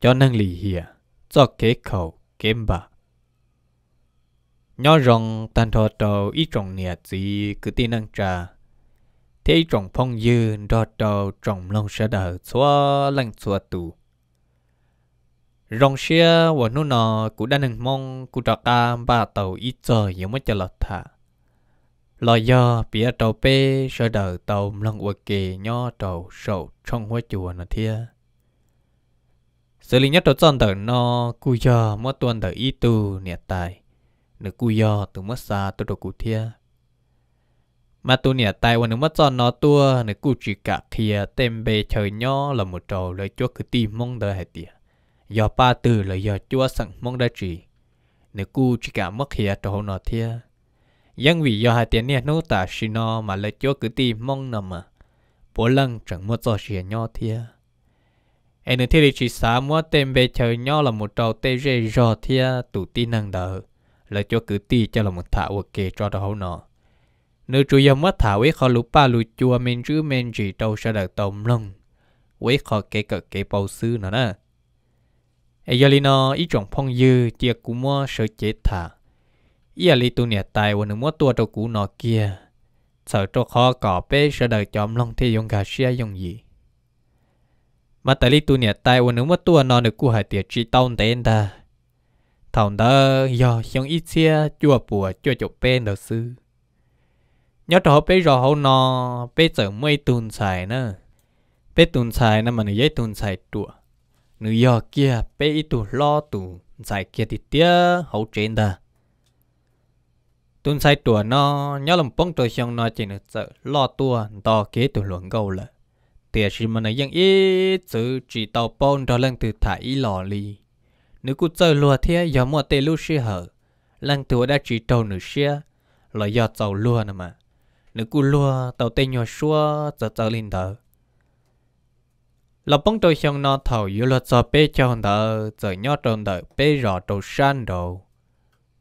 cho năng lì hìa, cho kế khẩu kém bà. Nhỏ rong tan thọ trầu ít trọng nịa gì cứ tin năng trà. Thế ít trọng phong dư đo trầu trọng lòng sẽ đờ xóa lăng xóa tù. Rong xe và nụ nọ cũng đã nâng mong cụ trọ ca ba tàu ít giờ yếu mất cho lọt thả. Lò do bia tàu bê sơ đờ tàu lòng ua kề nhỏ tàu sầu trong hoa chùa nọ thia xử lý nhất đó chọn tờ nó cù giờ mất tuần tờ ít tu nhiệt tài nửa cù giờ từ mất xa từ đồ cú thia mà tu nhiệt tài và nửa mất chọn nó tua nửa cù chỉ cả kia tem bề trời nhỏ là một trò lời chúa cứ tìm mong đợi hệ tiệt do ba từ lời do chúa sẵn mong đợi chỉ nửa cù chỉ cả mất kia trò nó thia dân vì do hai tiền nhiệt nô ta xin nó mà lời chúa cứ tìm mong nằm mà bố lăng chẳng mất cho xìa nhau thia anh nên thiết chỉ xã mua tên về chơi nhau là một trò tê rê rò thia tụ tí năng đỡ là cho cứ tí cho là một thảo ok cho đó hậu nọ nếu chủ yếu mất thảo ấy khó lũ ba lũ chua mình chứ mình chỉ trâu sẽ đợi tổng lông ấy khó kể cỡ kể bầu sư nữa nè ấy giờ nó ý chọn phong dư chia cú mua sợ chế thả ý là lý tu nè tài và nửa mua tua trâu cú nọ kia sợ cho khó cỏ bê sẽ đợi chọn lông thì dùng gà xe dùng gì mà tại lý tu nè tai ôn nếu mà tua nó được cua hải tiệt chỉ tao tên ta thằng đó do xong ít xe chua bùa chua chụp bên đầu sư nhớ trò bé rò hậu nó bé chở mây tùn xài nữa bé tùn xài nó mà nữ giấy tùn xài trụ nữ do kia bé ít tu lo tu xài kia thì tía hậu trên ta tùn xài tua nó nhớ làm bông trò xong nó chỉ nữ chở lo tua đo kế tu luận câu lại tiền chỉ mình này dân ít chữ chỉ tàu bông đó lần từ thả ý lò li nếu cứ chơi lùa thế giờ mua tê lưu xe hở lần từ đã chỉ tàu nửa xe là giờ tàu lùa nè mà nếu cứ lùa tàu tên nhỏ xua giờ tàu lên thở là bông tôi xong nó thầu yếu là cho bê cho hòn thở giờ nhỏ tròn thở bê rõ trầu san đồ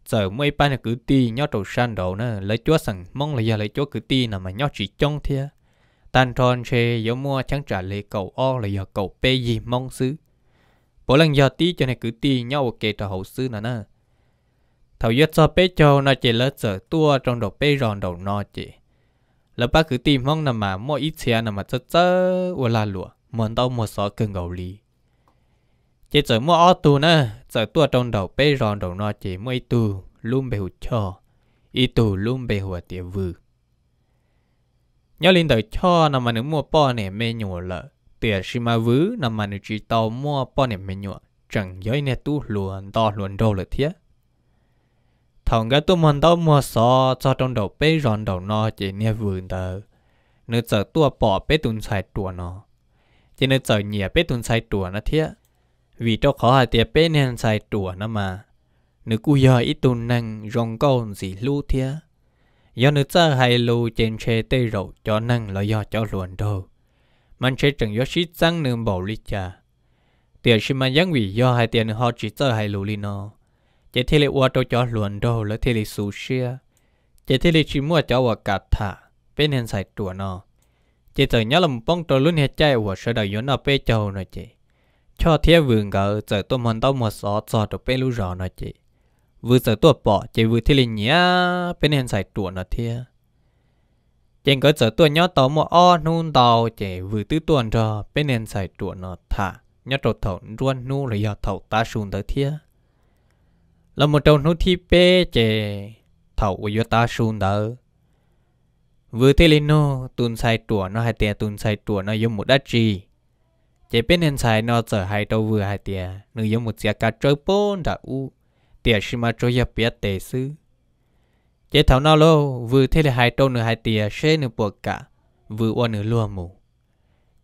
giờ mấy ban cứ ti nhỏ trầu san đồ nữa lấy chúa sẵn mong là giờ lấy chúa cứ ti nè mà nhỏ chỉ trông thế tan tròn chê yếu mua chẳng trả lệ cầu o là giờ cầu bê gì mong xứ bộ lần giờ tí cho này cứ tí nhau kể cho hậu sư nữa nè thầu yết cho bê cho nó chỉ lỡ sợ tua trong đầu bê ròn đầu nó chỉ lỡ bác cứ tìm mong nằm mà mua ít xe nằm mà chớ chớ ua la lụa muốn tao một số cưng gầu lì chỉ chở mua o tu nè sợ tua trong đầu bê ròn đầu nó chỉ mua ít tu lùm bê hụt cho ít tu lùm bê hụt tiệm vừa nhớ linh tới cho nằm mà nếu mua bò này mê nhùa lợ tiền xí mà vứ nằm mà nếu chỉ tàu mua bò này mê nhùa chẳng giới nè tu luồn to luồn đâu lợ thiết thằng cái tu mòn tao mua sò cho trong đầu bê ròn đầu nó chỉ nè vườn tờ nếu giờ tua à bỏ bê tùn xài tùa nó chỉ nếu giờ nhẹ bê tùn xài tùa nó thiết vì cho khó hà tiệp bê nên xài tùa nó mà nếu cú giờ ít tùn năng rong câu gì lưu thiết ย้อนนึกเจอให้ลูเจนเชตีรูจอนั่งลอวย่อจอหลวนโดมันเชจึงยอนชิดซังนึงบ่ริจ่าเตียชิมันยังวิย่อให้เตียนฮอจิเจอให้ลูลีนอเจเทลิวัวโตจอหลวนโดแล้วเทลิสูเชียเจเทลิชิมัวจอวกัดถาเป็นเห็นใส่ตัวนอเจเจอย้อลมป้องตัวลุ่นเหตุใจวัวเสดย้นเอาไปเจ้าหน่อยเจชอเทียวืงก็เจอตัวมันต้องมัวซอสอดตัวเป็นลูรอหน่อยเจวือเสือตัวปอเจวือที่ลิเนียเป็นเห็นใส่ตัวนะเทียเจงก็เสือตัวย่อต่อมัอ้อนูนเตาเจวือตื้อตัวรอเป็นเห็นใส่ตัวนะท่าย่อตัวเถาร่วนนู่หรือยอเถาตาชูนเตเทียแล้วมดวเจ้านู่ที่เป้เจเถาวิยตาชูนเตวือที่ลิโนตุนใส่ตัวนะให้เตียตุนใส่ตัวนะยมุดได้จีจเป็นเห็นใส่นอเจอให้ตัววือให้เตียนึยมุมดเสียกาเจอปนดาอู tiền sinh mà cho nhập biết tệ sư chế thảo nào lâu vừa thế là hai trâu nửa hai tiền xe nửa buộc cả vừa qua nửa lùa mù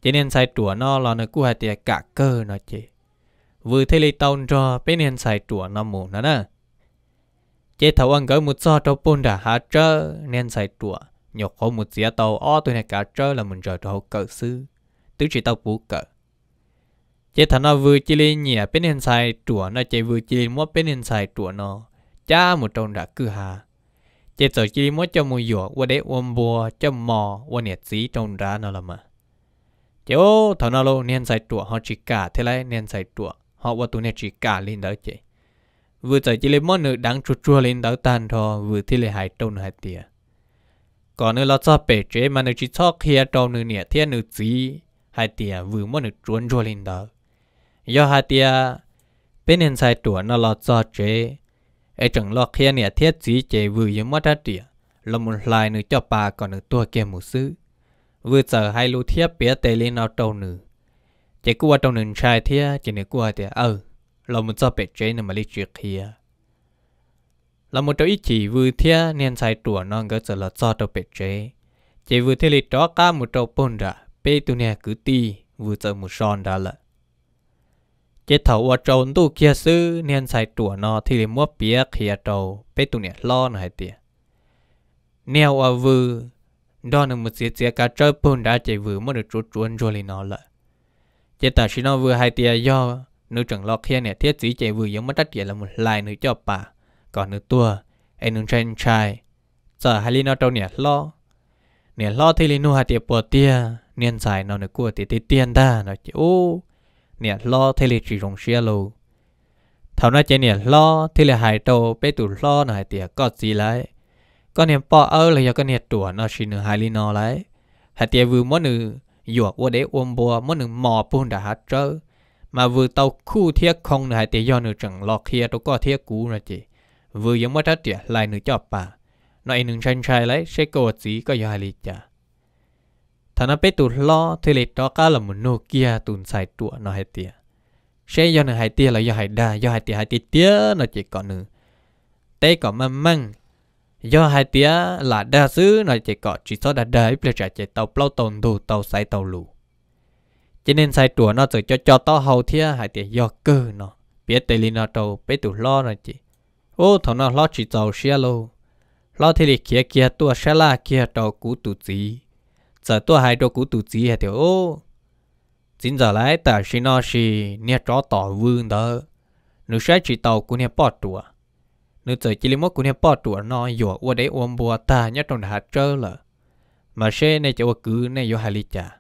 chế nên sai chùa nó là nửa cua hai tiền cả cơ nó chế vừa thế là tàu cho bên nên sai chùa nó mù nó nè chế thảo ăn gỡ một so trâu bún đã hạ trơ nên sai chùa nhọc khổ một dĩa tàu o tôi này cả trơ là mình rời tàu cỡ sư tứ chỉ tàu bú cỡ chế thằng nó vừa chỉ lên nhẹ bên hiện sai chùa nó chế vừa chỉ lên mua bên hiện sai chùa nó cha một trong đã cứ hà chế sở chỉ mua cho mua dừa qua để ôm bùa cho mò qua nhiệt sĩ trong ra nó là mà chế ô thằng nó lo nên sai chùa họ chỉ cả thế này nên sai chùa họ qua tụi nên chỉ cả lên đó chế vừa sở chỉ lên mua nữa đang chua chua lên đó tan thò vừa thì lại hại trong hại tia còn nữa là cho bể chế mà nữa chỉ cho kia trong nữa nhẹ thiên nữa gì hai tia vừa mua nữa chuồn chua lên đó ยอฮาเตียเป็นเห็นสายตัวนลอจอเจไอจังลอกเคียเนี่ยเทียสีเจวือยมัดเตียลมุนลายนึกเจ้าปาก่อนนึกตัวเกมูซื้อวือเจอให้รู้เทียบเปียเตลินเอาตัวหนึ่งเจกัวตัวหนึ่งชายเทียเจเนกัวเตียเออเรามุนจอเป็ดเจนมาลิจิเคียเรามุนตัวอีจีวือเทียเนียนสายตัวน้องก็จะลอจอตัวเป็ดเจเจวือเทลิตอก้ามุนตัวปนดะเปตุเนี่ยกุตีวือเจอมุชอนดาละเจ้เถาว่าจนตู้เคียซื้อเนียนใส่ตัวนอที่ริมมัวเปียเคียโจ้ไปตุเนี่ยล้อหน่อยเตียแนวอวือดอนมือเสียเสียกาเจ้าปุ่นได้ใจวือมันจะจวนจวนเลยนอละเจ้าตาชินอวือหายเตียย่อนึกจังล็อกเคียเนี่ยเทียสีใจวือยังไม่ตัดเตียละมุนลายนึกเจ้าป่าก่อนนึกตัวไอ้นึงชายชายจะฮาลีนอโจเนี่ยล้อเนี่ยล้อที่ลีนูหาเตียปวดเตียเนียนใส่นอนนึกกลัวเตียเตียนได้นะเจ้าเนี่ยล้อเทเลจีรงเชียโล เท่านั้นเจเนี่ยล้อเทเลหายโตไปตุล้อหน่อยเตียก็สีไรก็เนี่ยปอเออเลยก็เนี่ยตัวนอชินึงหายลีนอไรไฮเตียวูมอนึงหยวกว่าเดอวมบัวมอนึงหมอปูนดาฮัเจอมาวูเตาคู่เทียคงหนายเตียยอนึงจังลอกเทียตัวก็เทียกูนะจีวูยังไม่ทัดเตียลายนึงจอบป่าหน่อยหนึ่งชันชายไรเชโกสีก็ยาลีจ้า thà nó bé tụ lo thuê lệ đó cá là một nô kia tụn xài trụ nó hay tiệt sẽ do nó hay tiệt là do hay đa do hay tiệt hay tiệt nó chỉ có nữa té có măng măng do hai tía là đa xứ nó chỉ có chỉ số đa đời bây giờ chỉ tàu plau tồn đồ tàu sai tàu lù cho nên sai chùa nó tự cho cho to hầu thia hai tía do cơ nó biết tây linh nó tàu biết tụ lo nó chỉ ô thằng nó lo chỉ tàu xe lô lo thì kia kia tua xe la kia tàu cú tụ gì giờ tôi hai đôi cú tụt gì hả tiểu ô chính giờ lại ta xin nó xì nè chó tỏ vương đó nữ sẽ chỉ tàu cú nè bỏ tủa nữ giờ chỉ lấy mốt cú nè bỏ tủa nó dọa qua đấy ôm bùa ta nhớ trong hạt trơ lợ mà xe này cho cứ này vô hai ly trà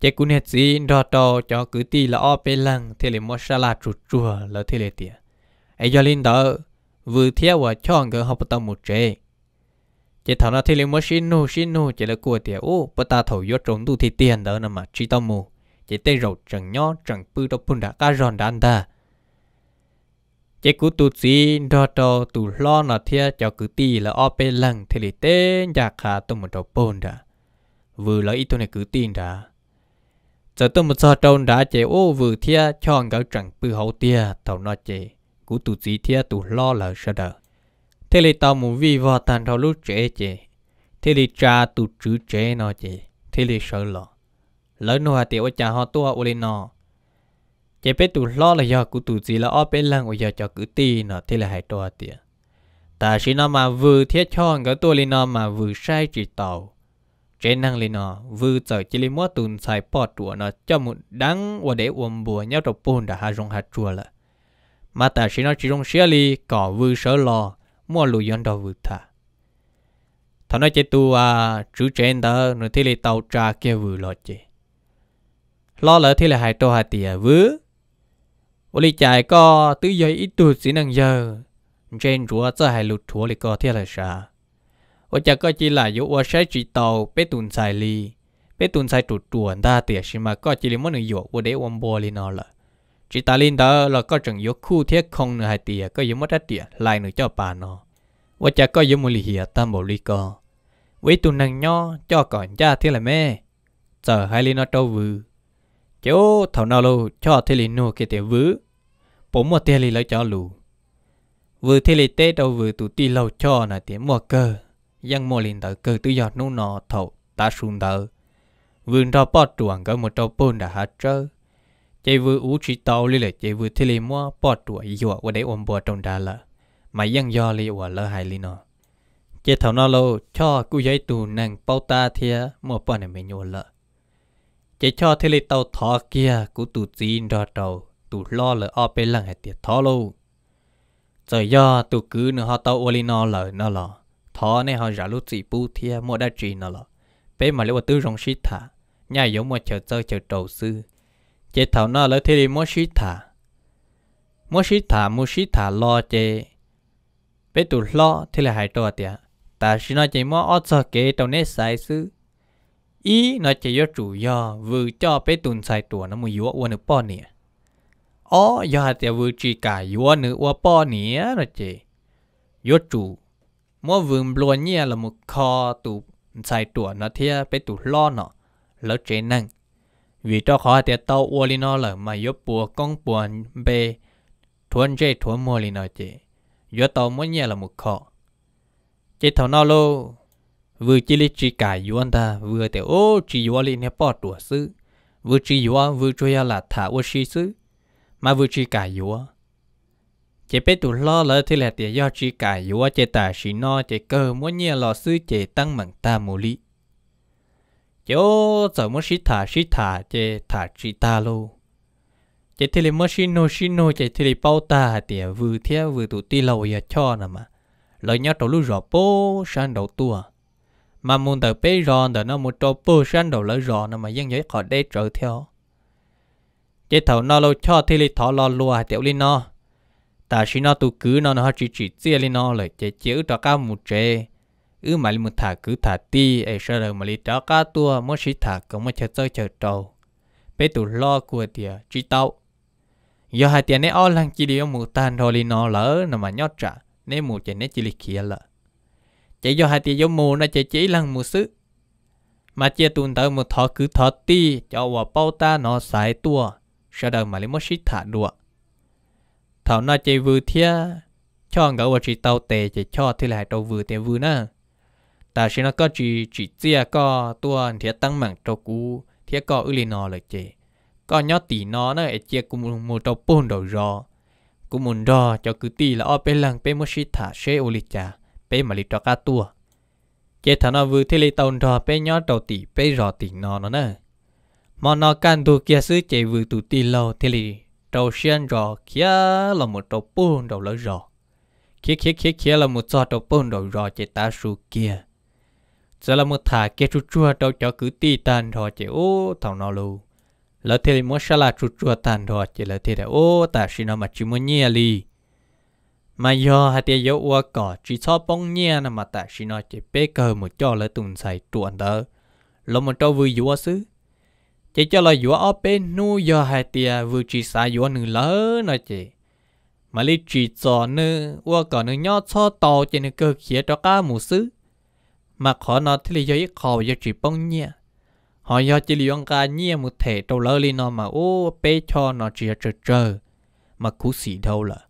chế cú nè chỉ đo to cho cứ ti là o bê lăng thì lấy một sa la chuột chùa là thì lấy tiệt ai do linh đó vừa theo và chọn cái học tập một chế chỉ thằng nó thì lấy mua xin nu xin nu chỉ là của tiền ô bà ta thầu vô trống tu thì tiền đó nè mà chỉ tao mù chỉ tê rầu chẳng nhó chẳng bự đâu phun đã cá ròn đan ta chỉ cú tu gì đo đo tu lo nó thia cho cứ tì là ở bên lăng thì lấy tê nhà khá tu một đầu bồn đã vừa lấy tu này cứ tin đã giờ tôi một sao trâu đã chỉ ô vừa thia cho cái chẳng bự hậu tia thầu nó chỉ cú tu gì thia tu lo là sao đó thế là tao muốn vì vào tàn thao lúc trẻ trẻ thế là cha tụ chữ trẻ nó trẻ thế là sợ lọ lớn nó hà tiểu cha họ tua ô lên nó chế bé tụ lo là do cụ tụ gì là ở bên lăng ở giờ cho cứ tì nó thế là hai tua tiệt ta chỉ nó mà vừa thiết cho cái tua lên nó mà vừa sai chỉ tàu trẻ năng lên nó vừa chờ chỉ lên mua tụn sai bỏ chùa nó cho một đắng và để uống bùa nhau trong bùn đã hà rong hà chùa lại mà ta chỉ nó chỉ rong xia li cỏ vừa sợ lo mua lù yon đồ vừa thả thằng nói chế tu à chữ trên đó rồi thế là tàu trà kia vừa lo chế lo lỡ thế là hai tô hai tìa vứa ô li chạy có tứ giờ ít tu xí năng giờ trên rùa cho hai lụt chúa li có thế là sao ô chả có chỉ là yếu ô sai chỉ tàu bé tùn xài li bé tùn xài tụt tuần ta tìa xí mà có chỉ là món người yếu ô để ôm bò li nó lợ chỉ ta linh đó là có chẳng yếu khu thiết không nữa hay tiệt có yếu mất đất địa lại nữa cho bà nó và chả có yếu một lì hiệp tam bộ lì co với tu năng nho cho còn cha thế là mẹ giờ hai linh nó trâu vừ chỗ thầu nào lù cho thế linh nô kia tiệt vứ bố mua tiền linh lấy cho lù vừa thế linh tê đâu vừa tụ ti lâu cho là tiệt mua cơ dân mua linh tờ cơ tự giọt nô nọ thầu ta sùng tờ vườn đó bỏ chuồng có một trâu bồn đã hạt trơ chạy vừa ú chỉ tàu li lệ chạy vừa thế li mua bỏ tuổi dọa qua để ôm bò trong đà lợ mà yang do li qua lơ hai li nó chạy thầu nó lâu cho cú giấy tù nàng bao ta thia mua bỏ này mình nhổ lợ chạy cho thế li tàu thọ kia cú tù chín ra tàu tù lo lợ o bê lăng hay tiệt thọ lâu giờ do tù cứ nữa họ tàu ô li nọ lợ nọ lỡ thọ này họ giả lúc chỉ bu thia mua đá chỉ nọ lỡ bé mà lấy qua tư rong xít thả nhà giống mua chờ chơi chờ trầu sư เจถาหน้าเลเทีมชิตามชิตามชิตารอเจไปตุลอที่ลหายตัวเตียแต่ชินาเจมัออดสเกตอนนี้ใส่ซื้ออีนอเจยอจูยอวือจ่อไปตุนใส่ตัวน้ำมือยัววันป้อเนี่ยอ๋อยาเตียวือจีกายัวนอว่าป้อเนี่ยนอเจยอจูมววืมบลวนเนี่ยละมุคอตุใส่ตัวนะเทียไปตุลอเนาะแล้วเจนั่ง vì cho khó tiệt tàu ua li nó lở mà yếu bùa công bùa bê thuần chế thuần mua li nó chế yếu tàu muốn nhẹ là một khó chế thầu nó lô vừa chỉ lịch chỉ cài yếu anh ta vừa tiểu ô chỉ yếu li nè bỏ tuổi sư vừa chỉ yếu vừa cho ya à là thả ô sĩ sư mà vừa chỉ cài yếu chế bé tụ lo lỡ thì là tiệt do chỉ cài yếu chế tả sĩ nó chế cơ muốn nhẹ lò sư chế tăng mặn ta mù lý yo giờ mất xí thả xí thả chế thả chỉ ta luôn chế thì lấy mới xí nô xí nô chế thì lấy bao ta tiệt vừa theo vừa tụ ti lâu giờ cho nè mà lời nhắc đầu lúc rõ bố sang đầu tua mà muốn tờ bê ròn tờ nó một trò bố sang đầu lời ròn nè mà dân giấy khỏi đế trở theo chế thầu nó lâu cho thì lấy thọ lo lùa tiểu lên nó ta xí nó tụ cứ nó nó chỉ chỉ chia lên nó lời chế chữ cho cao một chế ư mà li một thả cứ thả ti ấy sợ rồi mà li trả cá tua mỗi xí thả cũng mà chờ chơi chờ trâu bé tụ lo của tiệt chỉ tao giờ hai tiền này ao lăng chỉ đi ông mù tan thôi li nó lỡ nằm mà nhót trả nên mù chỉ nên chỉ li kia lỡ. chạy giờ hai tiền giống mù nó chạy chỉ lăng mù sứ mà chia tuần tới một thọ cứ thọ ti cho vào bao ta nó xài tua sợ đời mà li mất sĩ thả đùa thảo nó chạy vừa thia cho ngỡ và chỉ tao tệ chỉ cho thì lại trâu vừa tệ vừa nữa ta xin nó có chỉ chỉ chia có tuần thiết tăng mạng cho cú thiết có ưu liên nó là chế có nhớ tỷ nó nó ấy chia cũng một một trâu bồn đầu rò cũng muốn rò cho cứ tỷ là ở bên lăng bên mất xịt thả xe ô lịch trà bên mà lịch cho cá tua chế thằng nó vừa thế lấy tàu rò bên nhớ đầu tỷ bên rò tỷ nó nó nè mà nó can tu kia sứ chế vừa tụ tỷ lâu thế lấy trâu xiên rò kia là một trâu bồn đầu lỡ rò kia kia kia kia là một trâu bồn đầu rò chế ta su kia giờ là một thả kia chú chua đâu cho cứ ti tàn thọ chỉ ô thảo nó lù lỡ thế thì muốn sao là chú chua tàn thọ chỉ lỡ thế là ô ta xin nó mà chỉ muốn nhẹ li mà do hai tia yếu ua cỏ chỉ cho bông nhia là mà ta xin nó chỉ bế cờ một cho lỡ tùng xài chuồn đó lỡ một trâu vui yếu xứ chỉ cho là yếu ở bên nu do hai tia vừa chỉ xài yếu nửa lỡ nó chỉ mà lý chỉ cho nữa ua cỏ nữa nhót cho tàu chỉ nữa cơ khía cho cá mù xứ มาขอนอที่ลยยอคอยจีป้องเนี่ย หอยอจีลยองการเนี่ยมุทเถตเลลีนอมาโอ้เปชอนอจีเจเจมาคุสีเท่าละ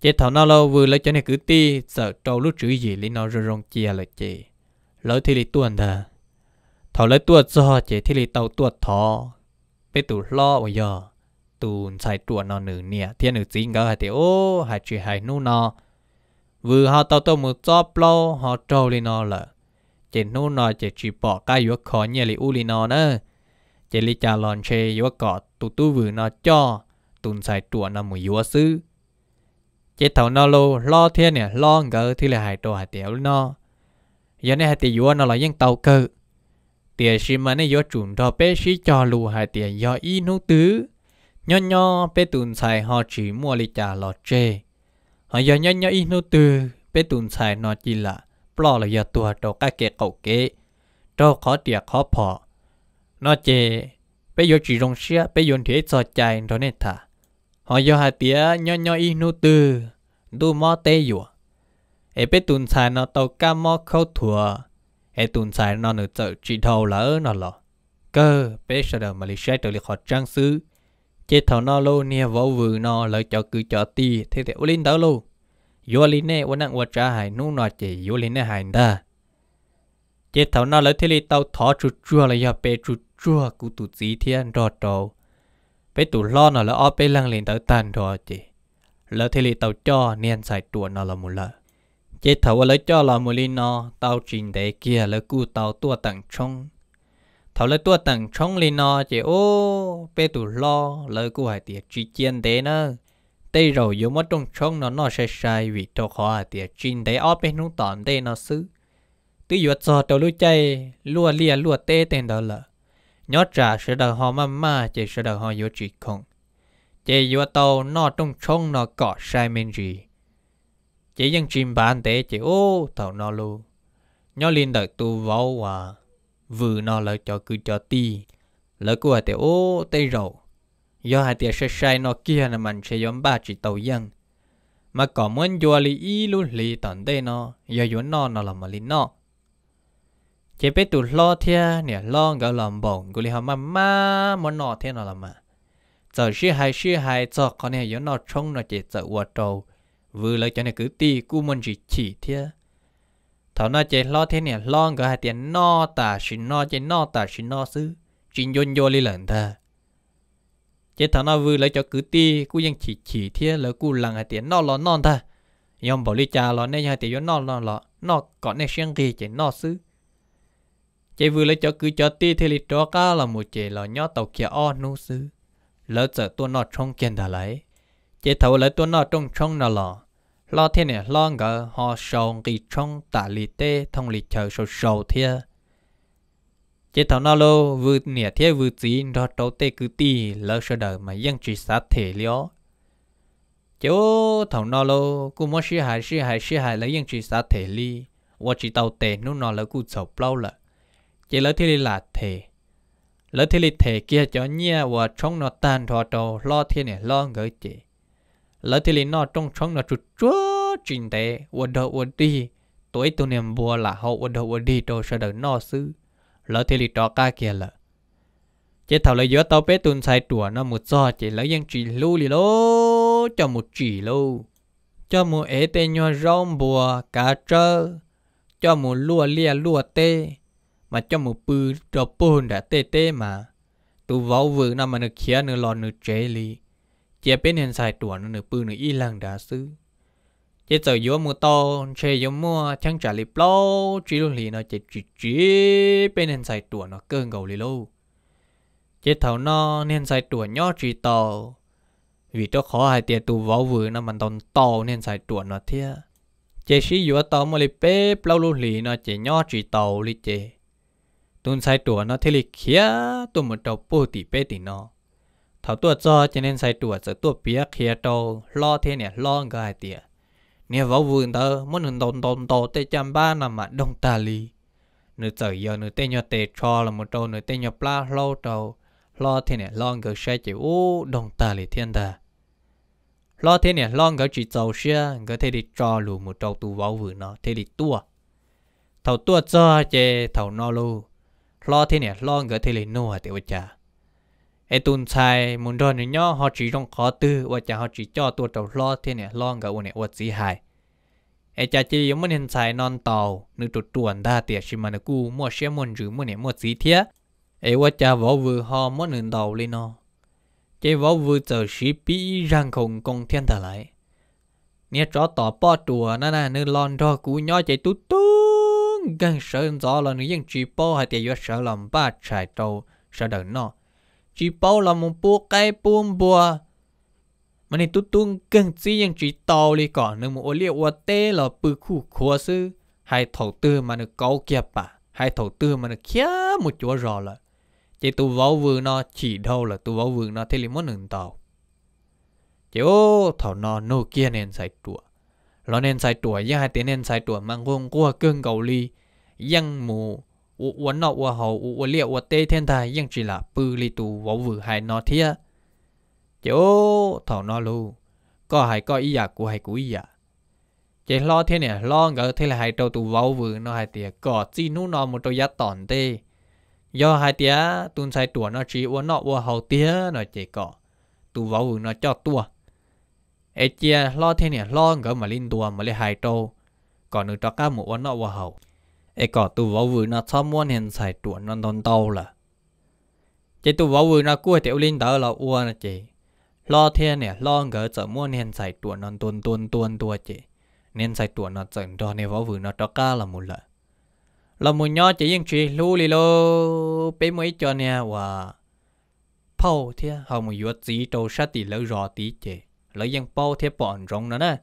เจ้าหน้าเราวือแล้วจะในกุฏิสะโตลุจื้อหยีลีนอรรงเจียเลยเจเล้วที่ลีตัวนเถอะถาเล้วตัวจอเจที่ลีเต่าตัวทอไปตุล้อวะยอตูนใส่ตัวนอนหนึ่งเนี่ยเทียนหนึ่งจริงก็หายเตโอหายจีหายนู่นนอ vừa họ tao tao một chó plo họ trâu lên nó là chỉ nô nó chỉ chỉ bỏ cái yếu khó nhẹ li u li nó nữa chỉ li cha lon che yếu cọ tu tu vừa nó cho tụn xài trụ nó mùi yếu sư chỉ thầu nó lô lo thiên nè lo ngỡ thì là hại đồ hại tiểu nó giờ này hại tiểu nó là những tàu cơ tiền xí mà này yếu chuẩn đó bé xí cho lù hại tiền do y nô tứ nho nho bé tụn xài họ chỉ mua li cha lọt che họ giờ nhớ nhớ ít nô từ bé tụn xài nó chỉ là bỏ là giờ tua đầu cái kẹt cậu kế cho khó tiệt khó phò nó chê bé giờ chỉ rong xia bé giờ thế cho chạy rồi nên thả họ giờ hai tía nhớ nhớ ít nô từ đu mò tê dùa ê bé tụn xài nó tàu cá mò khâu thua ê tụn xài nó nửa chợ chỉ đầu là nó lọ cơ bé sợ đời mà lý sai tới lý khó trang sư จเท่านาโลเนี่ยว่าวือนอเลยจอกือจอตีเทเทอลินเดาโลูยูลินเน่วันนั้นวัจหายนู่นนอเจยูลินเน่หายด้เจเท่านาเลยเทลิตเอาถอจุดจั่วเลยาไปจุดจั่วกูตุจีเทียนรอโตไปตุล้อนาเลยเอาไปลังเลนเตาตันทอเจแล้วเทลิตเอาจ่อเนียนใส่ตัวนอละมุละ เจ้าวันลยจ่อละมุลินอเตาจินเดเกียแล้วกูเตาตัวตั้งช่อง thảo lấy tua tầng trong lên nó chỉ ô bê tủ lo lời của hải tiệt chi chiên thế nữa tây rồi yếu mất trong trong nó nó sai sai vì cho khó hải tiệt chín đấy óp bên nung tòn đây nó xứ tuy yếu cho tàu lũ chay lúa lia lúa tê tên đó là nhớ trả sẽ đợi họ mà mà chỉ sẽ đợi họ yếu chỉ không chỉ yếu tàu nó trong trong nó cọ sai mình gì chỉ dân chim bán thế chỉ ô thảo nó luôn nhớ linh đợi tu vào và vừa nó là cho cứ cho ti lỡ của tệ ô tê rầu do hai tia sai sai nó kia là mình sẽ giống ba chỉ tàu dân mà có muốn cho lì ý luôn lì tận đây nó do vốn nó nó là mà lì nó chỉ biết tụi lo thia nè lo gạo làm bổng của lì họ mà má muốn nó thế nó là mà giờ sư hai sư hai cho con này vốn nó trông nó chỉ sợ quạt trâu vừa lỡ cho này cứ ti cú muốn chỉ chỉ thia thảo nó chế lo thế nè lo cái hai tiền no ta xin no chế no ta xin no xứ chín yon yo li lần thà chế thảo nó vừa lấy cho cứ ti cú ยัง chỉ chỉ thế là cú lằng hai tiền no lo non thà yom bảo li cha lo nên hai tiền yo no lo lo no còn nên xem gì chế no xứ chế vừa lấy cho cứ cho ti thế li cho cá là một chế là nhó tàu kia o nu xứ lỡ sợ tôi nó trong kiện thà lấy chế thảo lấy tôi nó trong trong nó lo lo thiên này lo ngờ họ sầu kỳ trong tả lì tê thông lì chờ sầu sầu thia chế thảo nào lô vừa nẻ thế vừa chỉ cho đầu tê cứ tì lỡ sơ đời mà dân chỉ sát thể lió chỗ thảo nào lô cũng muốn sĩ hại sĩ hại sĩ hại lỡ dân chỉ sát thể li và chỉ tàu tê nó nó lỡ cũng sầu bao lợ chế lỡ thế là thể lỡ thế là thể kia cho nhia và trong nó tan thọ đầu lo thế này lo ngỡ chế lỡ thì lên nó trong trong nó chút chúa trình tế ở đâu ở đi tuổi tu niệm bùa là hậu ở đâu ở đi đâu sẽ được nó sư lỡ thì lì trọ ca kia lỡ chế thảo lấy giữa tao bé tuần sai tủa nó một giò chỉ lỡ dân chỉ lưu lì lô cho một chỉ lô cho một ế tê nho rong bùa cá trơ cho một lúa lia lúa tê mà cho một bư trò bồn đã tê tê mà tụ võ vừa nó mà nó khía nó lò nó chế lì จเป็นเห็นสายตัวนนึปืนหนึ่งอีหลังดาซื้อเจเจอยมือโตเชยมัวช่างจาลิปโลจีลุลีนอเจจีจีเป็นเห็นสายตัวนเกินเกาลิโลเจเท่านอเห็นสายตัวยอจีโตวิตขอหายเตียตัววาวือนมันตอนโตเห็นสายตัวนเทียเจชี้อยู่ตอมลิเป้เปล่าลุลีนอเจยอจีโตลิเจตุนสายตัวนเทลิเคียตัวมือโตปูติเปตินอ thảo tua cho cho nên sai tua sợ tua bia kia đâu lo thế nè lo gai tiệt nè vào vườn tơ muốn hình đồng đồng tổ tê chăm ba nằm mà đông ta li nửa giờ giờ nửa tê nhọ tê cho là một trâu nửa tê nhọ pla lo trâu lo thế nè lo gai sai chỉ u đông ta li thiên ta lo thế nè lo gai chỉ trâu xe gai thế đi cho lù một trâu tu vào vườn nó thế đi tua thảo tua cho chê thảo no lu lo thế nè lo gai thế li nua tiểu cha ai tuần sai muốn rồi nữa nhớ họ chỉ trong khó tư và chả họ chỉ cho tôi đầu lo thế này lo ngầu này và gì hại ai chả chỉ muốn hiện sai non tàu nữ tụt tuần đa tiệt xí mà nó cú mua xe muốn rửa muốn này mua gì thế ai và chả võ vừa họ muốn nền đầu lên nó chỉ võ vừa giờ xí bị răng khổng công thiên thở lại nè chó tỏ bỏ tùa nà nà nữ lon cho cú nhó chạy tút tút gần sợ rõ là nữ dân chỉ bỏ tiệt vừa sợ làm ba trải trâu sợ đợn nó chỉ bao là một bộ cái buồn bùa mà này tụt tung cưng chỉ những chỉ tàu đi cả, nữa một liệu ở tê là bự khu khua sư hai thầu tư mà nó câu kẹp bà hai thầu tư mà nó kia một chỗ rõ là chỉ tụ vào vừa nó chỉ đâu là tụ vào vừa nó thế là muốn nâng tàu chỉ ô thầu nó nô kia nên sai tuổi nó nên sai tuổi nhưng hai tiếng nên sai tuổi mang gông qua cưng cầu ly giang mù 我我闹我好我我列我第一天台应只啦，不里度我 vừa hay nó thia, chỗ thảo nó lu, có hay có ý à của hay của ý à, chỉ lo thế này lo ngỡ thế là hay đầu tụ vào vừa nó hay tiệt có chi nu nó một đôi giá tòn tê, do hai tiệt tuân sai tuổi nó chỉ uốn nọ uốn hậu tiệt nó chỉ cọ, tụ vào vừa nó cho tua, ấy chia lo thế này lo ngỡ mà linh tua mà lấy hai đầu, còn nữa cho cá một uốn nọ uốn hậu ai có tụ vào vừa nó thăm muốn hiện xài tuổi nó đòn tàu là chỉ tụ vào vừa nó cua tiểu linh đó là uo nè chị lo thiên nè lo ngỡ sợ muốn hiện xài tuần nó tuôn tuôn tuôn tuần chị nên xài tuổi nó chừng cho nên vào vừa nó cho ca là một lợ là một nhỏ chỉ yên chị lưu li lô bé mới cho nè và bao thế hầu một yếu chỉ trâu sát tỷ lỡ rõ tí chị lỡ yên bao thế bọn rong nó nè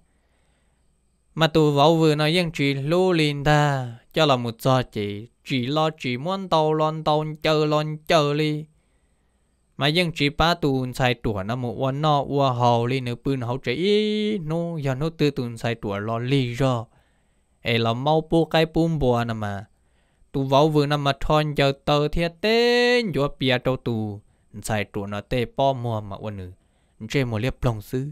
mà tụ vào vừa nó yên chị lưu linh ta cho là một giờ chị chỉ lo chỉ muốn tàu lon tàu chờ lon chờ đi mà dân chỉ ba tuần sai tuổi nó một uốn nọ ua hầu đi nữa bươn hậu chỉ nó giờ nó tư tuần sai tuổi lo lì rồi ấy là mau bu cái bùm bùa nè mà tu vào vừa nằm mà thon giờ tờ thiệt tê gió bia trâu tu sai tuổi nó tê po mua mà uốn nữa chơi một liếp lòng xứ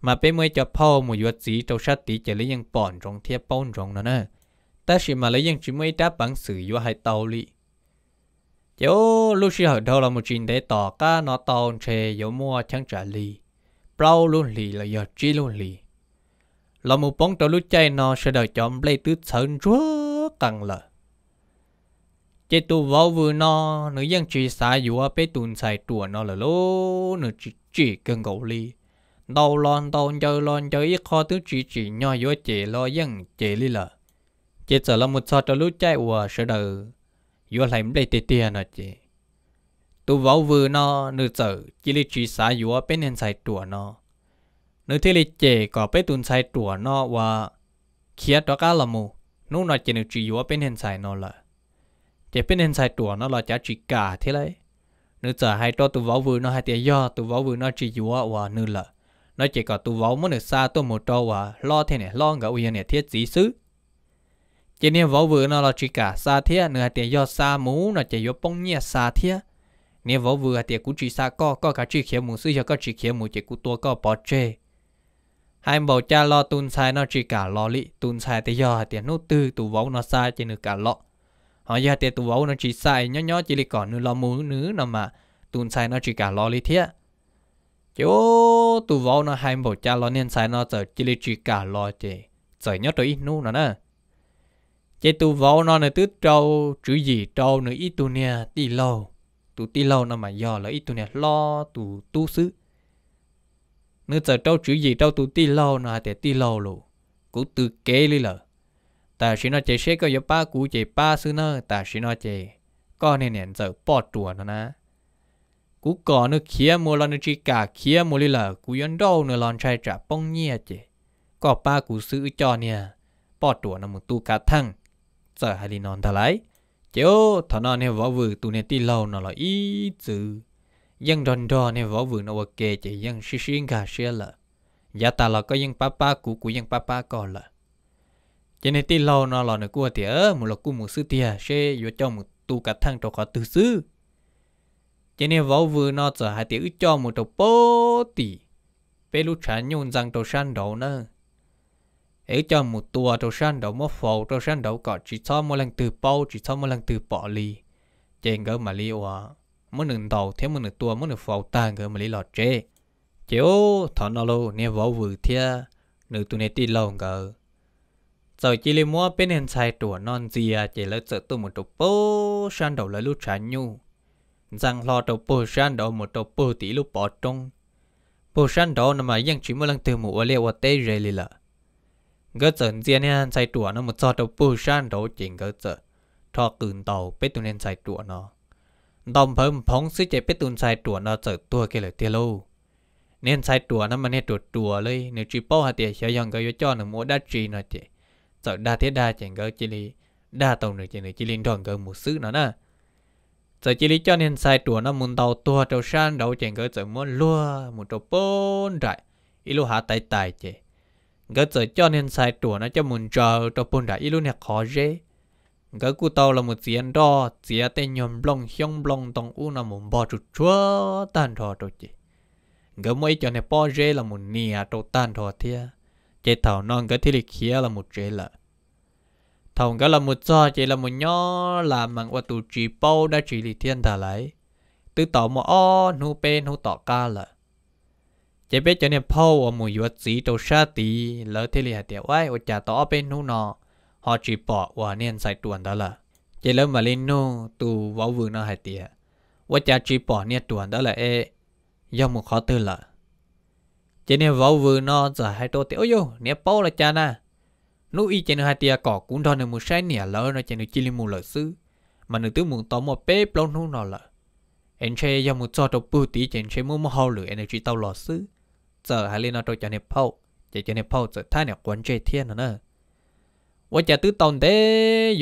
mà bé mới cho พ่อ một yuột gì trâu sát tí chỉ lấy những bọn trong thiệp bọn trong nó nè ta chỉ mà lấy dân chỉ mới đáp bằng sự yêu hay tàu li chỗ lúc xưa hồi đâu là một chuyện để tỏ cả nó tàu chè vô mua chẳng trả li bao luôn li là giờ chỉ luôn li là một bóng tàu lúc chạy nó sẽ đợi chọn lấy tứ sớm chúa càng lợi chế tu vào vừa nó nữ dân chỉ xả dùa bé tuần xài chùa nó là lố nữ chỉ chỉ cần gấu li đầu lon đầu chơi lon chơi ít kho tứ chỉ chỉ nhỏ dùa chế lo dân chế li là จจะละมุดซอดลุจใจวัวเสดอยู่ไหลไม่ติดเตี้ยนะจีตัววาวือนอนึกเจอจิลิจีสายวัวเป็นเห็นใส่ตัวนอนึกที่ลิเจก็เป็นตุนใส่ตัวนอว่าเขียตัวก้าละมูนู่นอนจะนึกจีอยู่เป็นเห็นใส่นอละจะเป็นเห็นใส่ตัวนอเราจะจีกาเที่ไรนึกเจอให้ตัวตัววาวือนอให้เตี้ยยอดตัววาวือนอจีอยัวว่านึกละนอเจก็ตัววาวมันนึกซาตัวมุดตวว่ารอเท่เนี่ยรอเงาอุยเนี่ยเทียดสีซื้อ chỉ nên vỗ vừa nó là chỉ cả xa thế nữa thì do xa mũ nó chỉ do bông nhẹ xa thế nếu vỗ vừa thì cũng chỉ xa co co cả chỉ khía mũ sư cho có chỉ khía mũ chỉ cũng tua co bỏ chê hai bảo cha lo tun sai nó chỉ cả lo lị tun sai thì do tiền nút tư tụ vỗ nó sai chỉ nửa cả lọ họ giờ tiền tụ vỗ nó chỉ sai nhỏ nhỏ chỉ lì còn nửa lo mũ nữ nó mà tun sai nó chỉ cả lo lị thế chú tụ vỗ nó hai bảo cha lo nên sai nó giờ chỉ lì chỉ cả lo chê giờ nhớ tới nu nó nè chế tu vô nó này tứ trâu chữ gì trâu nữa ít tu nè tì lâu tu tì lâu nó mà do là ít tu nè lo tu tu xứ nữa giờ trâu chữ gì trâu tu tì lâu nó thì tì lâu luôn cũng tự kế lý lợ ta chỉ nó chế xế có ba cú chế ba xứ nó ta chỉ nó chế con này nè giờ bỏ chùa nó nè cú cò nó khía mua lon chỉ cả khía mua lý lợ cú yến đâu nữa lon trai trả bông nhẹ chế có ba cú xứ cho nè bỏ chùa nó một tu cả thăng sợ hay đi non thà lại, chéo thà non nè võ vừa tu nè ti lâu nó là ý chữ dân ròn rò nè võ vừa nó ok chỉ dân xí xí gà xe lợ giá dạ ta là có dân papa cũ của dân papa còn lợ cho nên ti lâu nó là nó cua thì ở một lọ cua một sư tia xe vô cho một tu cả thằng trò khó từ sư cho nên võ vừa nó sợ hai tiếng cho một trò bố tỉ bé lúc trả nhôn răng trò san đầu nữa ấy cho một tua trâu san đầu một phổ trâu san đầu cọ chỉ cho một lần từ bao chỉ cho một lần từ bỏ lì trên gỡ mà lì hòa mỗi nửa đầu thêm một nửa tua mỗi nửa phổ ta gỡ mà lì lọt chê chiếu thọ nó lô nè võ vừa thia nửa tu nè tì lâu gỡ rồi chỉ lấy mua bên hình sai tuổi non gì à chỉ lấy sợ tu một trâu bố san đầu lấy lúc trả nhu rằng lo trâu bố san đầu một trâu bố tỷ lúc bỏ trong bố săn đầu nó chỉ một lần từ mũ ở leo qua tây rê lì lợ ก็เจอเจียเนี่ยใส่ตัวนะมันจอดปูชันโดจริงก็เจอทอกืนเตาเป็ดตุนเนใส่ตัวเนาะตอมเพิ่มพงซื้อเจ็เป็ดตุนใส่ตัวเนาะเจอตัวเกลือเตียโลเนี่นใส่ตัวนะมันเนี่ยตัวตัวเลยเนื้อจีโป้ฮาเตียเชยยังก็ยจ่อหนึ่งโมดัจีเนะเจเจอดาเทดาเจงก็จิลีดาตรงหนึ่งเจหนึ่งจิลินทองก็หมูซื้อนะนะจะจิลีจอนเนียใส่ตัวนะมุนเตาตัวเจ้าชันเดาริงก็จะมุดลัวมุนตัวปนได้อีลูหาไตไตเจ gỡ giờ cho nên sai tuổi nó cho muốn chờ cho bồn đã ít luôn khó dễ gỡ cụ tàu là một diện đo, diện tên nhom blong hiong blong tông u là muốn bỏ chút chúa tan thọ rồi chị gỡ mỗi cho này bỏ dễ là một nia cho tan thọ thia chế thảo non gỡ thì lịch kia là một dễ là, thằng gỡ là một do chế là một nhỏ làm mạng qua tù chỉ bao đã chỉ lịch thiên thả lấy từ tàu mà o nu bên nu tỏ ca là chế biết cho nên phô ở mùi yuột dí đầu xa tí lỡ thế lì hạt tiểu ai ở chả tỏ bên nô nọ họ chỉ bỏ và nên sai tuần đó là chế lỡ mà lên nu tù vào vườn nó hạt tiểu ở chả chỉ bỏ nên tuần đó là e do một khó tư lợ chế nên vào vườn nó giờ hai tô tiểu yo nè bao là cha na nô y chế nên hạt tiểu cỏ cũng thôi nên một sai nè lỡ nó chế nên chỉ lên một lỡ sư mà nữ tứ muốn tỏ một bếp lâu nô nọ lợ anh chơi do một trò đầu bưu tí trên chơi mua một hậu lửa chỉ tàu lò sư เจอฮาเลนอตจะเนี่ยพ่อจะจะเนี่ยพ่อจะท่านเนี่ยควรเจเทียนนะว่าจะตื้อตอนเด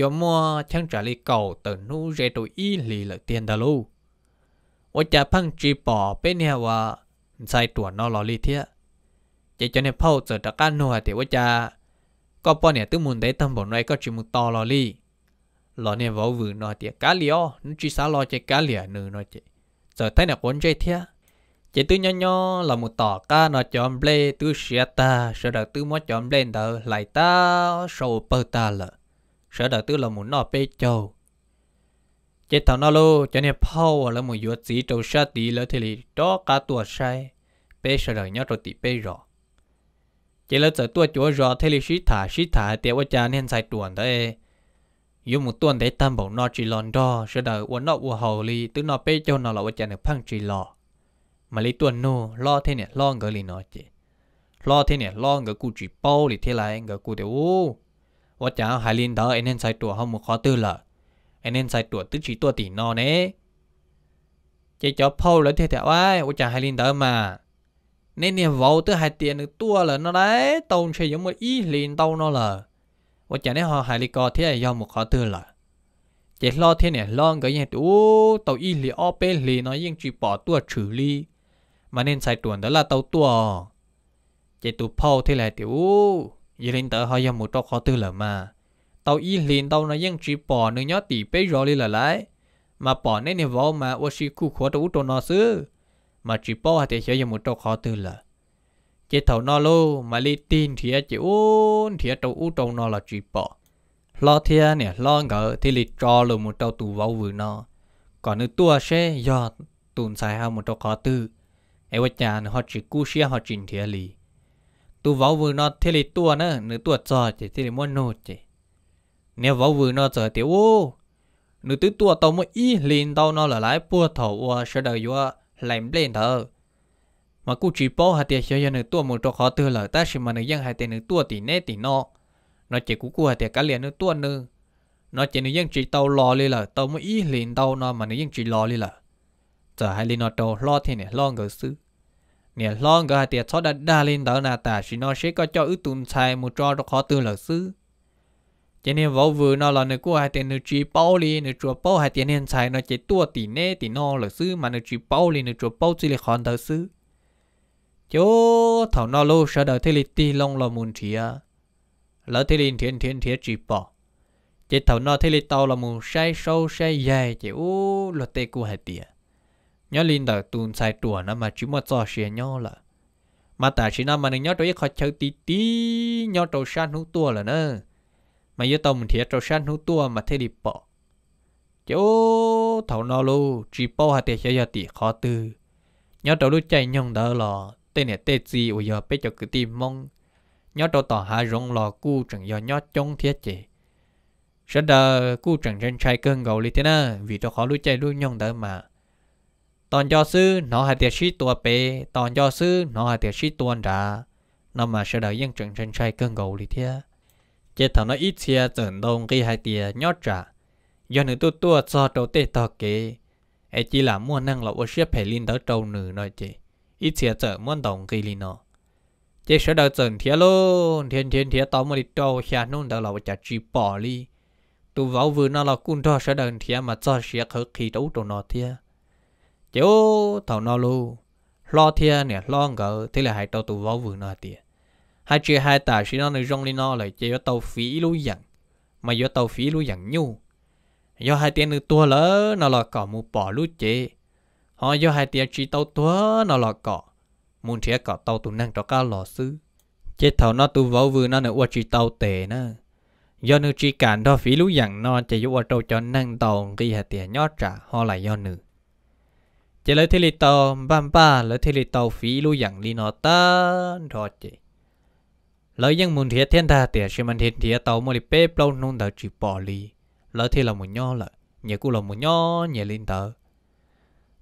ยอมัวช่างจะลีเก่าตื่นนู้เจตัวอีหลีเลยเทียนดาลูว่าจะพังจีปอเป็นเนี่ยว่าใส่ตัวนอลลีเทียจะจะเนี่ยพ่อจะตะกันนัวแต่ว่าจะก็ป้อนเนี่ยตื้อมุนได้ตั้งบนไว้ก็จีมุตอลลีลอเนี่ยวัวือนอเทียกาลีอนจีสาลอเจกาเลียนือนอเจเจอท่านเนี่ยควรเจเทีย chỉ tư nho nho là một tỏ ca nó chọn ble tư xia ta sợ đầu tư mua chọn ble đỡ lại ta sầu bơ ta lợ sợ đầu tư là một nọ bê châu chỉ thằng nó lô cho nên phao là một yếu chỉ trâu sa tí lỡ thì đó cả tuổi sai bê sợ đầu nhau rồi tí bê rõ chỉ là giờ tuổi chúa rõ thì lì sĩ thả sĩ thả tiệm ở cha nên sai tuần đấy yêu một tuần để tam bổ nó chỉ lòn đó sợ đầu uốn nó uốn hầu lì tứ nó bê châu nó là ở cha được phăng chỉ lò mà lấy tuần nô lo thế nè lo ngỡ lì nó chị lo thế nè lo ngỡ cụ chỉ bao lì thế lại ngỡ cụ thì ô ô cháu hai linh đó anh nên sai tuổi không một khó tư là anh nên sai tuổi tức chỉ tuổi tỷ nó nè chị cháu bao lấy thế thẹo ai ô cháu hai linh đó mà nên nè vào tới tiền được tua là nó đấy tàu chơi giống một ý liền tàu nó là ô cháu nên họ hai linh co thế do một khó tư là chị lo thế nè lo ngỡ như ô tàu ý lì ô bên lì nó yên chỉ bỏ tua trừ li mà nên sai tuần đó là tàu tua chỉ tụ phao thế là tiểu giờ lên tờ hơi một trò khó tư là mà tàu y liền tàu nó vẫn chỉ bỏ nữa nhớ tỷ bấy rồi đi là lại mà bỏ nên nè vào mà ô xí khu khó tàu tàu nó xứ mà chỉ bỏ thì sẽ một trò khó tư là chỉ tàu nó lô mà li tin thì chỉ ôn thì tàu u tàu nó là chỉ bỏ lo thia nè lo ngờ thì li cho luôn một tàu tù vào vừa nó còn nữa tua xe do tùn sai ha một trò khó tư ai vợ chàng họ chỉ cú xia họ chỉnh thiệt lì tu võ vừa nó thế lì tua nữa nửa tua trò chỉ thế lì muốn nô chỉ nếu võ vừa nó trò thì ô nửa tứ tua tao mới ý liền tao nó là lái bùa thầu ô sẽ đời vô làm thở mà cú chỉ bảo hạt tiền cho nửa tua một trò khó tư là ta chỉ mà nửa dân hạt tiền nửa tua tỷ nè tỷ nó nó chỉ cú cú hạt tiền cá liền nửa tua nữa nó chỉ nửa dân chỉ tao lo lên là tao mới ý liền tao nó mà nửa dân chỉ lo lên là giờ hai liền nó trâu lo thế này lo ngờ xứ nè lon cái tiệt cho đã đa lên đó là ta chỉ nó sẽ có cho ước tụng sai một trò rất khó từ lợi sư cho nên võ vừa nó là nơi của hai tiền nữ chỉ bao li nữ chùa bao hai tiền hiện sai nó chỉ tua tỷ nê tỷ nó lợi sư mà nữ chỉ bao li nữ chùa bao chỉ là khó thở sư chỗ thảo nó lâu sợ đời thế li ti long là muốn chỉ à lỡ thế li thiên thiên thiên chỉ bỏ chỉ thảo nó thế li tàu là muốn say sâu say dài chỉ u luật tê của hai tiền nhớ linh đã tuân sai tuổi nó mà chỉ muốn cho chuyện nhau là mà ta chỉ năm mà nên nhớ tôi khó chơi tí tí nhớ trâu san hú tua là nè mà giờ tàu mình thiệt trâu san hú tua mà thế đi bỏ chỗ thầu nó lu chỉ bỏ hạt tiền giờ tỷ khó tư nhớ trâu lúc chạy nhông đỡ lò tên này tên gì ủi giờ bé cho cứ tìm mong nhớ trâu tỏ hà rong lò cu chẳng giờ nhớ trông thiệt chứ sẽ đó cu chẳng chân trai cơn gầu đi thế na vì tôi khó lúc chạy lúc nhông đỡ mà ตอนยอซื้อน้องหาเตียชีตัวเปตอนยอซื้อน้องหาเตียชีตัวจ้านอมาเสดยังจังจันชัยเกิงกูลิเทียเจตานอิเชียจนดงกีหาเตียยอดจ้าย้อนหนึ่งตัวตัวซอโตเตตอเกไอจีหลาม่วนนั่งเราเชียเพลินเตอโตหนึ่งหน่อยเจอิเชียเจอม่วนดงกีลินอเจเสดจนเทียโลเทียนเทียนเทียตอมริโตเชียนุ่นเดาเราจะจีปอลีตัวเว้า vừa นั่นเรากุ้นทอเสดเทียมาจอเชียเขาขี่ตู้ตัวนอเทีย Chứ thảo nó lu Lo thia nè lo ngờ Thế là hai tàu tụ võ vừa nó tìa Hai chia hai tà xí nó nơi rong lên nó lại chơi có tàu phí lưu dặn Mà do tàu phí lưu dặn nhu Do hai tiền nữ tua lỡ Nó là cỏ mù bỏ lưu chế Họ do hai tiền chỉ tàu tua Nó là cỏ Muốn thia cỏ tàu tụ năng cho cá lò sư Chế thảo nó tụ võ vừa nó nữa qua chỉ tàu tệ nữa do nữ chỉ cản đó phí lũ dặn nó chơi dụ ở trâu cho năng tàu ghi hai tiền nhót trả họ lại do nữ chế lấy thế li tàu bám ba lấy thế li tàu phí lu yàng li nó ta rồi chị lấy những muốn thiệt thiên tha tiệt xem mình thiệt thiệt tàu mà li bê plau nung tàu chỉ bỏ li lấy thế là một nho là nhà cũ là một nho nhà linh tàu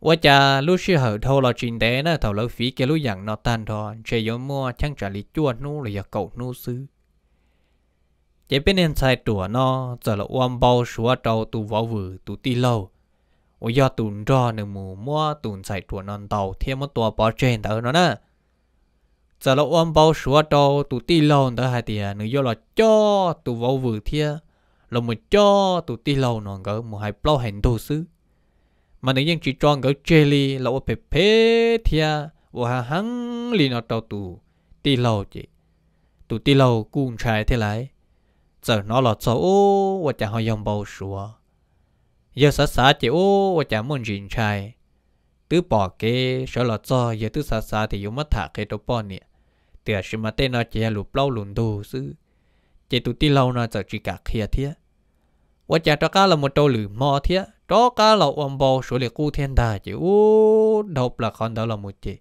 quá cha lúc xưa hở thâu là chuyện thế nữa thâu lấy phí cái lu yàng nó tan rồi chỉ yếm mua chẳng trả li chuột nu là giờ cậu nu sư chế bên em sai tuổi nó giờ là ôm bao xóa trâu tu vỡ vừa tu ti lâu โอ้ยตุนรอหนึ่งหมูมั่วตุนใส่ตัวนอนเตาเทียมตัวปอเจนเตอร์นั่นน่ะจะเราอ้อมเบาชัวโตตุตีลงเตอร์หายเตียหนึ่งยอละจ้อตุเบาหวือเทียเราหมดจ้อตุตีลงนอนก็หมูหายเปล่าเห็นตัวซื้อมันยังจีจองก็เจลีเราเปเปเทียว่าหังลีนอตตุตีลงจีตุตีลงกุ้งชายเท่าไรจะนอหลอดโซ่ว่าจะหอยยอมเบาชัว giờ sa sa chỉ ô và chả muốn rình trai tứ bỏ cái sợ lọt cho giờ tứ sa sa thì dùng mất thả cái đồ bỏ nè tựa sự mà tên nó chỉ là lụp lâu lùn đồ sư chỉ tụt ti lâu nó chỉ cả kia thế và chả cho cá là một đầu lử mò thế cho cá là ông bò số liệu cụ thiên đà chỉ ô độc là con đó là một chỉ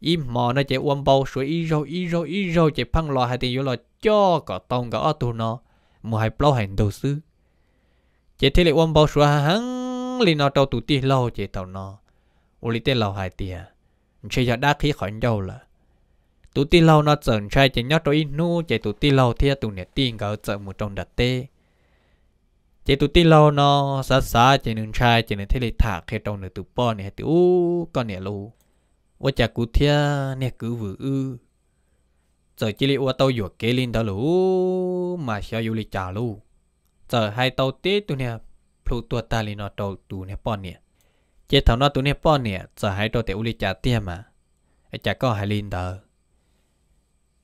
im mò nó chỉ ông bò số ít rồi ít rồi ít rồi chỉ phăng lò hay thì yêu là cho cả tông cả ở tụ nó mua hay bao hành đồ sư จเทลิวมบอสวาฮังลีนอตตุติลาเจตานออุลิเตลาหายเตียใช่ยดาขี้ขอนเยาละตุติลานอเจินใช่เจนยอตอินู เจตุติลาเทียตุเนตีงกอเจมุจงดัตเต เจตุติลานอสัสสาเจนุนชายเจนุนเทลิถาเคตองเนตุปอนเนตุก็เนลู ว่าจากกูเทียเนกือวืออจอจิลิว่าตอยู่เกลินดาลูมาเชียอยูลิจาลู giờ hai tàu tê tu nè phụ tua ta lì nó tàu tụ nè bọn nè chết thằng nó tu nè bọn nè giờ hai tàu tê u lì chả mà ai chả có hai linh đờ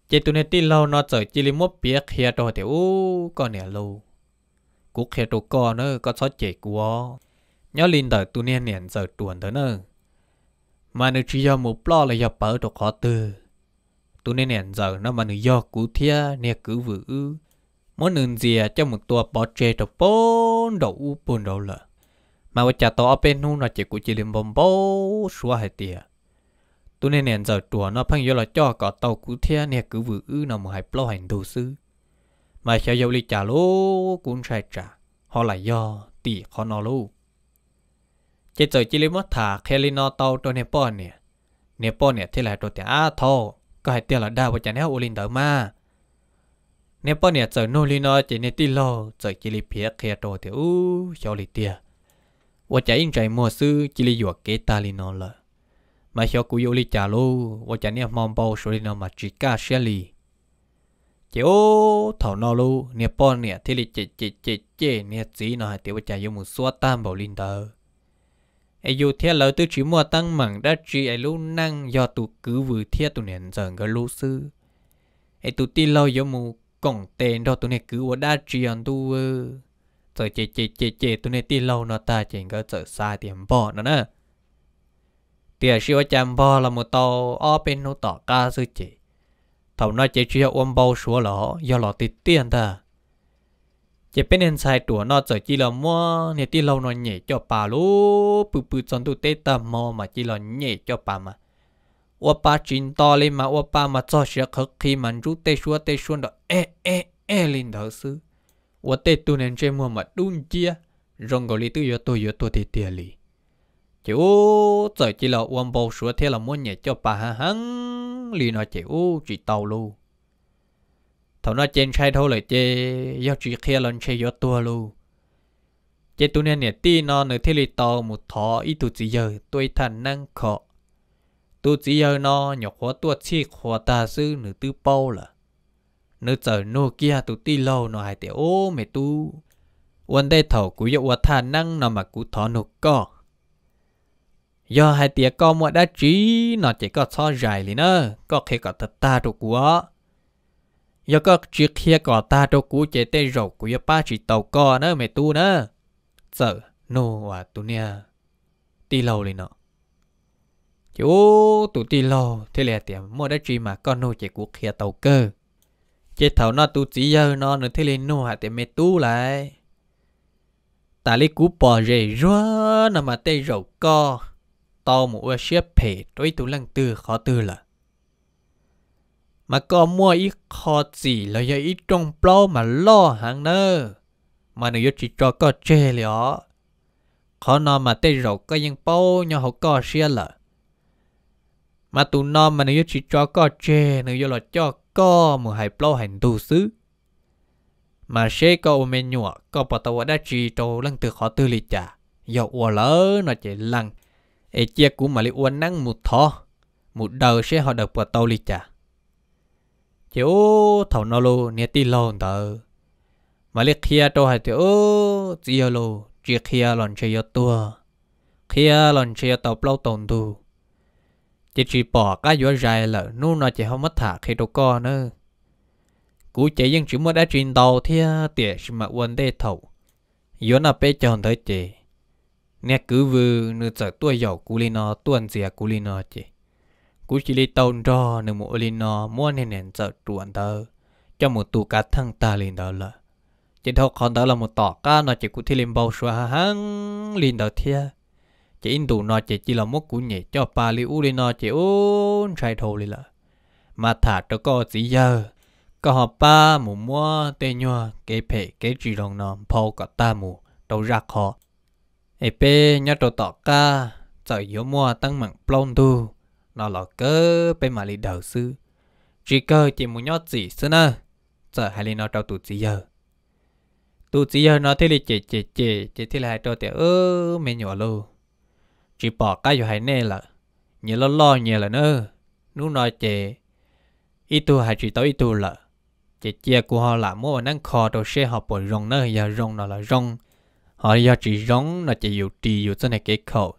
chế tụi nè tê lâu nó giờ chỉ lì mốt biết kia tàu tê u con nè lâu cú có sót chế cua nhớ linh đờ nè nè giờ tuần tới nữa mà nếu chỉ do một lo là do khó tư tụi nè nè giờ nó mà do cú thia nè cứ vừa ư มนึงเจียจะมึงตัวปอเจตปนดูปนดูเลยมาว่าจะต่อเป็นหูน่าจะกุจิลิมบอมบอสวาให้เตียตัวเนี่ยนจะตัวน้าพังยอละจ่อกเต่ากุเทียเนี่ยกูวื้อนอามึงให้ปล่อยดูซื้อมาเชียวยลิจ่าลูกุนชายจ่าฮอลายอตีคอนอลูจะจอยจิลิมอถาเคลินอต่าตัวเนี่ยป้อนเนี่ยเนี่ยป้อนเนี่ยที่ไหลตัวเตียอาทอก็ให้เตียละได้ว่าจะแนวโอลินเดอร์มา nếu bao nhiêu giờ nô li nó chỉ nên tin lo giờ chỉ li phía kia đồ thì u cho li tia và chạy in chạy mua sư chỉ li yuộc kế ta li nó là mà cho cú yêu li trả lô và chạy nếu mong bao số li nó mà chỉ cả xe li chỉ ô thảo nó lô nếu bao nhiêu thì li chỉ chỉ chỉ chỉ nếu chỉ nó hay tiêu chạy yêu một số tam bảo linh tờ ai yêu thiết lỡ tư chỉ mua tăng mảng đã chỉ ai lú năng do tụ cứ vừa thiết tụ nền giờ cái lô sư ai tụ tin lo yêu một còn tên đó tụi này cứ ở đa chuyện tu rồi chê chê chê chê tụi này tiền lâu nó ta chỉ có sợ xa tiền bò nó nè tiền siêu chăm bò là một tàu ở bên nó tỏ ca sư chị thầu nó chỉ chỉ ôm bầu số lọ do lọ tiền tiền ta chỉ bên nên sai tuổi nó sợ chỉ là mua nè tiền lâu nó nhẹ cho bà lú bự bự chọn tụi tê tầm mò mà chỉ là nhẹ cho bà mà 我爸真大哩嘛，我爸嘛做些可以满足对说对说的，哎哎哎，领导是，我对都能这么嘛懂些，让个里都要多要多的点哩。chú giờ chỉ là uống bầu sữa thế là muốn nhẹ cho bà hắn lì nó chịu chỉ tàu lu thằng nó trên sai thôi lời chê do chỉ kia lần chơi do tua lu chê tu nên nhẹ ti nó nữa thế lì tàu một thọ ít tu chỉ giờ tôi năng khó tu chỉ ở nó nhọc hóa tuột chi hóa ta sư nữ tư bao là nữ chờ nô kia tu ti lâu nó hai tiểu ô mẹ tu quân đây thầu cú dụ hóa thà năng nó mà cú thọ nô co do hai tia co mua đã trí nó chỉ có so dài liền nơ có khi có thật ta đồ của do có chiếc kia có ta đồ cú chế tê rầu của do ba chỉ tàu co nơ mẹ tu nơ chờ nô à tu nia ti lâu liền nó chú tụ tì lo thế là tiệm mua đã chỉ mà con nô chạy cuộc kia tàu cơ chế thầu nó tụ chỉ giờ nó nữa thế lên nô hạt tiệm mẹ tú lại ta lấy cú bò rể rúa nằm mà tê rầu co to một ua xếp phê đối tụ lăng tư khó tư là mà có mua ít khó gì là giờ ít trong bao mà lo hàng nơ mà nếu chỉ cho có chê liệu khó nó mà tê rầu có những bao nhau hậu co xia là mà tụ nó mà nếu chỉ cho có chê nếu là cho có mà hãy bao hành tu xứ mà xe có ôm em nhọ có bảo tao đã chỉ trâu lăng từ khó tư lì trả dọc ua lỡ nó chỉ lăng ê chia cũng mà li ua năng một thọ một đầu xe họ được tàu tao trả chả ô thầu nó lô nè tì lô tờ mà li kia trâu hay ô chỉ lô chỉ kia lon chơi yo tua kia lon chơi tàu bao tồn tu chị chỉ bỏ cái gió dài là nu nó chị không mất thả khi đâu co nữa cú chị nhưng chỉ muốn đã truyền đầu thì à, tiệt mà quên đây thầu gió nó bé chọn tới chị nè cứ vừa nửa giờ tuổi giàu cú lên nó tuần gì cú lên nó chị cú chỉ lấy tàu cho nửa mùa lên nó mua nên nên giờ tuần tờ cho một tụ cá thăng ta lên đó là chị thâu còn đó là một tỏ cá nó chỉ cú thi lên bao xóa hăng lên đó thiệt chỉ in tù nó chỉ chỉ là mốt cú nhẹ cho bà li u đi nó chỉ ôn trai thô li là mà thả cho có gì giờ có họ ba mù mua tê nhua cái phe cái gì đồng nó phô cả ta mù đâu ra khó ấy pe nhớ đầu tọ ca sợ yếu mua tăng mạng plon tu nó là cơ pe mà li đầu sư chỉ cơ chỉ muốn nhớ gì sư nè sợ hay li nó đầu tụ gì giờ tụ gì giờ nó thế li chè chè chè chè thế là hai đầu tiểu ơ mẹ nhỏ luôn chỉ bỏ cái cho hai nè là nhớ lo lo nhớ là nữa nú nói chè ít tu hai chỉ tới ít tu là chè chia của họ là mỗi năng kho đồ xe họ bỏ rong nữa giờ rong nó là rong họ giờ chỉ rong nó chỉ dụ trì dụ cho này cái khẩu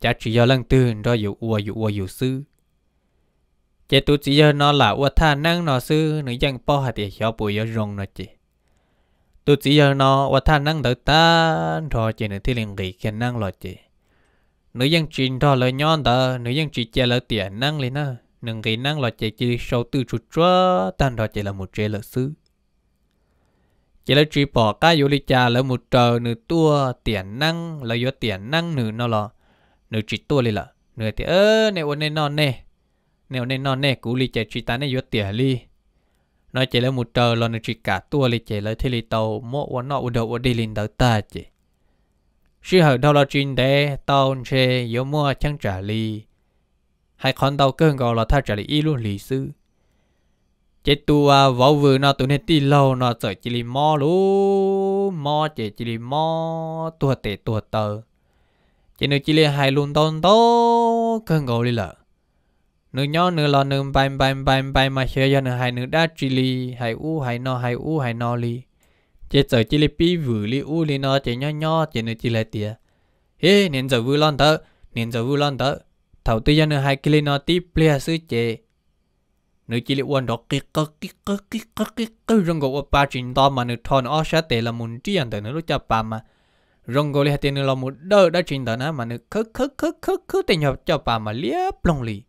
chả chỉ giờ lần tư rồi dụ ua dụ ua dụ sư chè tu chỉ giờ nó là ua tha năng nó sư nữ dân bỏ hai thì họ bỏ giờ rong nó chè tu chỉ giờ nó ua tha năng tới ta rồi chỉ nữa thì liền nghỉ khả năng lo chè nữ dân chuyện đó là nhon đó nữ dân chuyện chơi là tiền năng lên na nâng cái năng là chơi chơi sâu từ chút chúa tan đó chơi là một chơi là sư chỉ là chỉ bỏ cái yếu lý cha là một trờ nửa tua tiền năng là yếu tiền năng nửa nó là nửa chỉ tua li là nửa thì ơ nè ôn nè non nè nè ôn nè non nè cú lý cha chỉ ta nè yếu tiền li nó chỉ là một trờ là nửa chỉ cả tua li chỉ là thế li tàu mỗi ôn nọ ôn đầu ôn đi lên đầu ta chỉ Sư hợp đau là trình đế, tao chê yếu mua chẳng trả lì. Hai con tao cơn gọi là tha trả lì y luôn lì sư. Chế tu à, võ vừa nó tụi nên tì lâu nó sợ chỉ lì mò lú, mò chế chỉ lì mò, tùa tệ tùa tờ. Chế nữ chỉ lì hai luôn tôn tố, cơn gọi lì lợ. Nữ nhỏ nữ lò nữ bàm bàm bàm bàm mà chơi cho nữ hai nữ đá chỉ lì, hai u hai no hai u hai no lì chế giờ chỉ lấy pi vừa lấy u lấy nó chỉ nhỏ nhỏ chỉ nữa chỉ lấy tiền ê nên giờ vui lon tớ nên giờ vui lon tớ thầu tư cho nữa hai cái li nó tí ple sư chế nữa chỉ lấy uốn đó kí cơ kí cơ kí cơ kí cơ rong gỗ ba chuyện to mà nữa thon ó sát tệ là muốn tiền tớ nữa lúc cho ba mà rong gỗ lấy tiền nữa là muốn đỡ đã chuyện tớ nữa mà nữa khứ khứ khứ khứ khứ tiền nhập cho ba mà liếc plong li,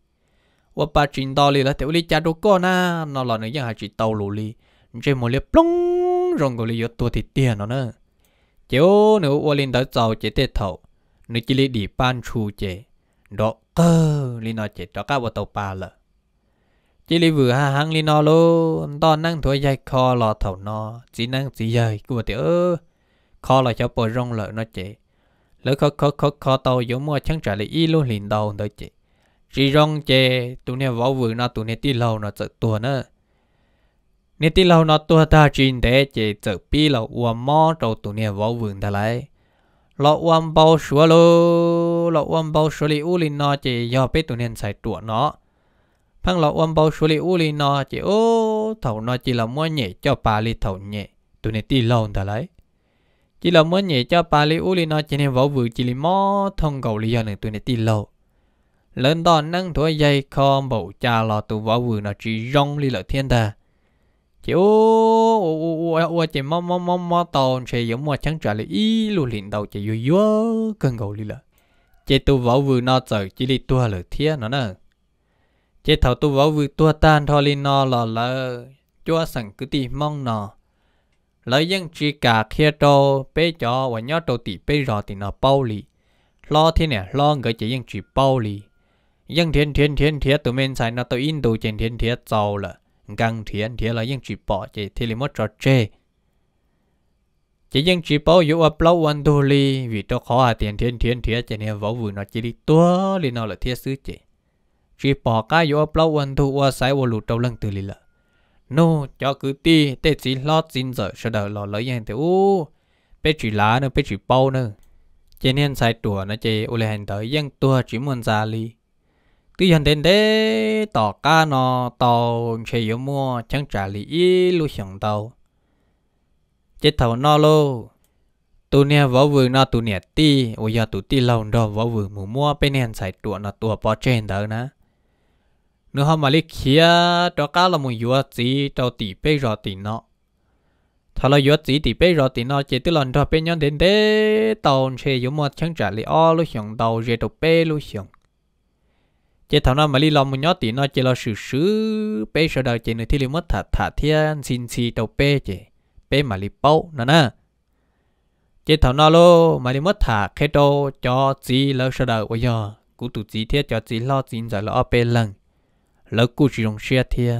và ba chuyện to lì là tiểu lì cha đồ con na nó là nữa chẳng hai chỉ tàu lù lì chỉ một liếc plong rong gọi là tua thì tiền nó nè, chiếu nếu ô linh đã giàu chế tết thầu nếu chỉ lấy đi ban chu chế đó cơ linh nó chế cho các bộ tàu pa lợ chỉ lấy vừa hà hàng linh nó luôn, to năng thua dây kho lò thầu nó chỉ năng chỉ dây của tiểu kho là cho bộ rong lợ nó chế lỡ khó khó khó khó tàu giống mua chẳng trả lại y luôn liền đầu nó chế chỉ rong chế tụi này võ vừa nó tụi này ti lâu nó sợ tua nữa nên tí lâu nó tua ta chín để chỉ chở pi là uam mò trâu tu nè võ vườn ta lại lọ uom bao sủa lô lọ uam bao sủa li u li nó chỉ do biết tu nè xài tụ nó phăng lọ uam bao sủa li u li nó chỉ ô thầu nó chỉ là mua nhẹ cho ba li thầu nhẹ tu nè tí lâu ta lại chỉ là mua nhẹ cho ba li u linh nó chỉ nè võ vườn chỉ li mò thông cầu li do nè tu nè tí lâu lần đòn nâng thua dây con bầu cha lọ tu võ vườn nó chỉ rong li lợi thiên ta kiểu ủa chị mò mò mò mò tàu chị giống mò chẳng trả lại ý lù liền đầu chị vui vui cơn gầu đi là chị tu võ vừa no chờ chỉ đi tua lử thiên nó nè chị thầu tu võ vừa tua tan thôi lên no lò lờ cho sẵn cứ ti mong nọ lấy dân chỉ cả kia trâu bé cho và nhớ trâu tì bé rò thì nó bao lì lo thế nè lo người chỉ dân chỉ bao lì dân thiên thiên thiên thiên tụi mình xài nó tụi in tụi trên thiên thiên giàu là gần thiện thiện là dân chỉ bỏ chỉ thì là mất trò chơi chỉ dân chỉ bỏ dụ ập lâu anh đô li vì tôi khó à tiền thiện thiện thiện chỉ nên võ vừa nó chỉ đi tua li nó là thiết sứ chỉ chỉ bỏ cái dụ ập lâu anh thu qua sai qua lụt đầu lưng từ li là nô cho cứ ti tê chỉ lót xin giờ sợ đời lò lấy anh thì u bé chỉ lá nữa bé chỉ bao nữa chỉ nên sai tuổi nó chỉ ule hành tới dân tua chỉ muốn ra li tuy hiện đến đấy tỏ ca nó tàu chỉ yếu mua chẳng trả lý ý lưu hiện tàu chết thầu nó lô tu nè võ vừa nó tu nè ti ôi giờ tu ti lâu đó võ vừa mù mua bên nền xài tụa nó tụa bỏ trên đó nè nếu họ mà lý kia đó cá là một yếu gì tàu tỷ bây giờ tỷ nó thà là yếu gì tỷ bây giờ tỷ nó chỉ tức là cho bên nhân đến đấy tàu chỉ yếu mua chẳng trả lý o lưu hiện tàu chỉ tàu bê lưu hiện chế thảo nó mà li lòng một nhót tí nó chế lo sử sử bé sợ đời chế nữa thì li mất thả thả thiên xin xì đầu bé chế bé mà li bao nè nè chế thảo nó lô mà li mất thả khé đô cho gì lỡ sợ đời bây giờ cú tụ gì thiết cho gì lo xin giờ lo bé lần lỡ cú chỉ dùng xe thiết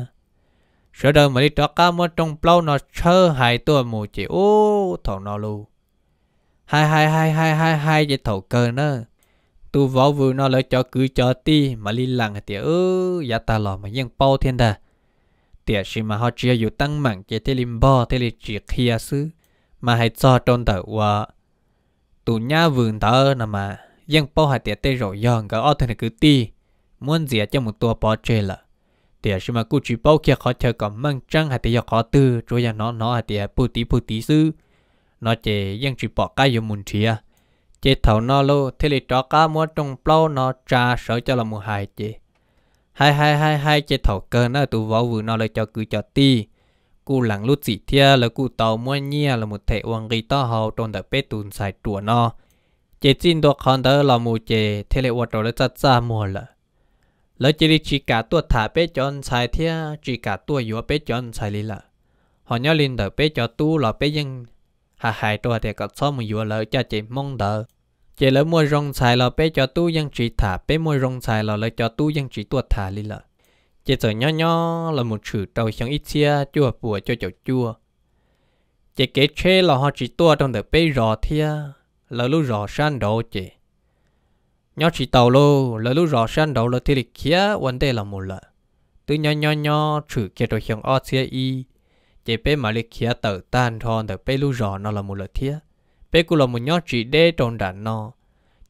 sợ đời mà li cho cá mất trong bao nó chơ hai ตัว mù chế ô thảo nó lô hai hai hai hai hai hai chế thảo cơ nữa tu vào vừa nó lại cho cứ cho ti mà li lặng thì ơ ya ta lo mà yên bao thiên đà tiệt gì mà họ chia dù tăng mạng chế thế lim bo thế li chỉ kia sư mà hãy cho trôn tờ qua tụ nhá vườn tờ nà mà yên bao hạt tiệt tê rồi yon cả ở thế cứ ti muốn gì cho một tua bỏ chê là tiệt gì mà cứ chỉ bao kia khó chờ còn mang trăng hãy tiệt khó tư rồi ya nó nó hãy tiệt bù tí bù tí sư nó chế yên chỉ bỏ cái yêu muốn chia chế thầu nó lô thì lì trọ cá mua trong plau nó trà sợ cho là mua hai chế hai hai hai hai chế thầu cơ nó tụ võ vừa nó lại cho cứ cho ti cụ lặng lút gì thia là cụ tàu mua nhia là một thể uang ghi to hầu trong đợt bê tùn xài chùa nó chế xin đồ con đó là mua chế thì lì vợ trò lại chặt ra mua lợ lỡ chỉ đi chỉ cả tua thả bê chọn xài thia chỉ cả tua yếu bê chọn xài lì lợ họ nhớ lên đợt bê cho tu là bê dân hà hai trò thì có số một vừa lợi cho chị mong đợi chị lỡ mua rong xài là bé cho tu dân trị thả bé mua rong xài là lợi cho tu dân trị tuột thả li lợ. chị sợ nho nho là một chữ trâu sáng ít xia chua bùa cho chậu chua chị kể chê là họ chỉ tua trong đời bé rò thia lỡ lúc rò san đầu chị nhớ chỉ tàu lô lỡ lúc rò san đầu lỡ thì lịch kia vấn đề là một lợ. từ nho nho nho chữ kia đầu sáng ở xia y chỉ bé mà lịch kia tự tan thon tự bé lưu rõ nó là một lời thiết bé cũng là một nhóc chỉ đê tròn đàn nó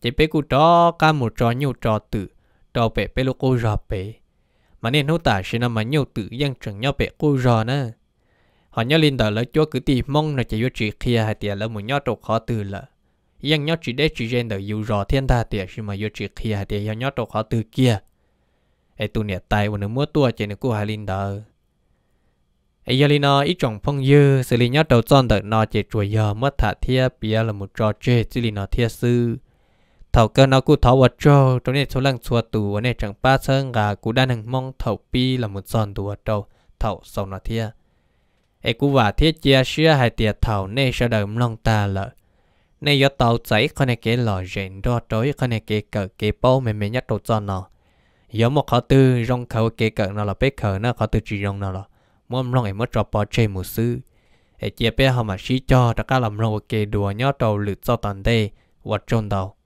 chỉ bé cũng đó cả một trò nhiều trò tự trò bé bé lu cô rõ bé mà nên hỗ tả sẽ nằm mà nhiều tự dân chẳng nhau bé cô rõ nữa họ nhớ lên đó lấy chúa cứ tìm mong là chỉ vô chỉ kia hay tiền là một nhóc trâu khó từ là dân nhóc chỉ để chỉ gen đời dù rõ thiên tha tiền nhưng mà vô chỉ kia hay tiền nhóc trâu khó từ kia ai tụ nè tay mà nó tua chỉ nó cô hay lên đó ai giờ nó ít trồng phong dư xử lý nhớ đầu tròn được nó chỉ chuột giờ mất thả thia bia là một trò chơi xử lý nó thia sư thầu cơ nó cú thầu vật trâu trong này số lần xua tù ở này chẳng ba sơn gà cú đa năng mong thầu pi là một tròn tù ở trâu thầu sau nó thia ai cú và thia chia sẻ hai tiệt thầu này sẽ đời lòng ta lợi này do tàu chạy con này cái lò rèn đo trối con này cái cờ cái bao mềm mềm nhất đầu tròn nó giống một khó tư rong khẩu cái cờ nó là bếp khờ nó khó tư chỉ rong nó là mua mong em mất trò bỏ chơi một sư ở chia bé họ mà xí cho tất cả làm rồi kề đùa nhớ đầu lượt cho tận đây và trôn đầu